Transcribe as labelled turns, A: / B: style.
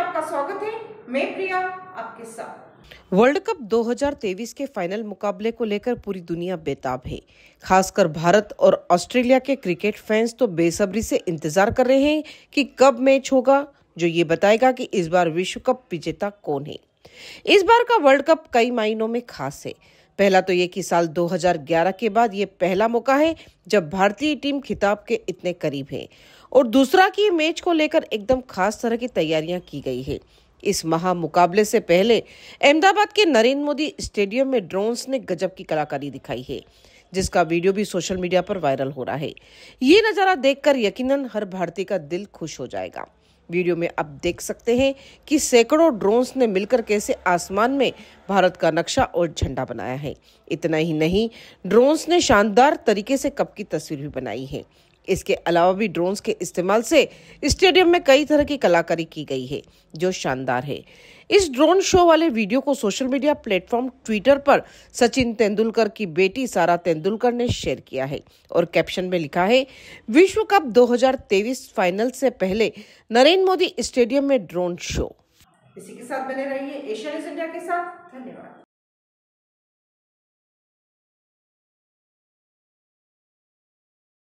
A: आपका स्वागत है मैं प्रिया आपके साथ
B: वर्ल्ड कप 2023 के फाइनल मुकाबले को लेकर पूरी दुनिया बेताब है खासकर भारत और ऑस्ट्रेलिया के क्रिकेट फैंस तो बेसब्री से इंतजार कर रहे हैं कि कब मैच होगा जो ये बताएगा कि इस बार विश्व कप विजेता कौन है इस बार का वर्ल्ड कप कई मायनों में खास है पहला तो ये कि साल 2011 के बाद ये पहला मौका है जब भारतीय टीम खिताब के इतने करीब है और दूसरा कि मैच को लेकर एकदम खास तरह की तैयारियां की गई है इस महा मुकाबले से पहले अहमदाबाद के नरेंद्र मोदी स्टेडियम में ड्रोन्स ने गजब की कलाकारी दिखाई है जिसका वीडियो भी सोशल मीडिया पर वायरल हो रहा है ये नज़ारा देखकर यकीनन हर भारतीय का दिल खुश हो जाएगा वीडियो में आप देख सकते हैं कि सैकड़ों ड्रोन्स ने मिलकर कैसे आसमान में भारत का नक्शा और झंडा बनाया है इतना ही नहीं ड्रोन्स ने शानदार तरीके से कप की तस्वीर भी बनाई है इसके अलावा भी ड्रोन्स के इस्तेमाल से स्टेडियम में कई तरह की कलाकारी की गई है जो शानदार है इस ड्रोन शो वाले वीडियो को सोशल मीडिया प्लेटफॉर्म ट्विटर पर सचिन तेंदुलकर की बेटी सारा तेंदुलकर ने शेयर किया है और कैप्शन में लिखा है विश्व कप 2023 फाइनल से पहले नरेंद्र मोदी स्टेडियम में ड्रोन शो
C: इसी के साथ बने रहिए एशियन इंडिया के साथ धन्यवाद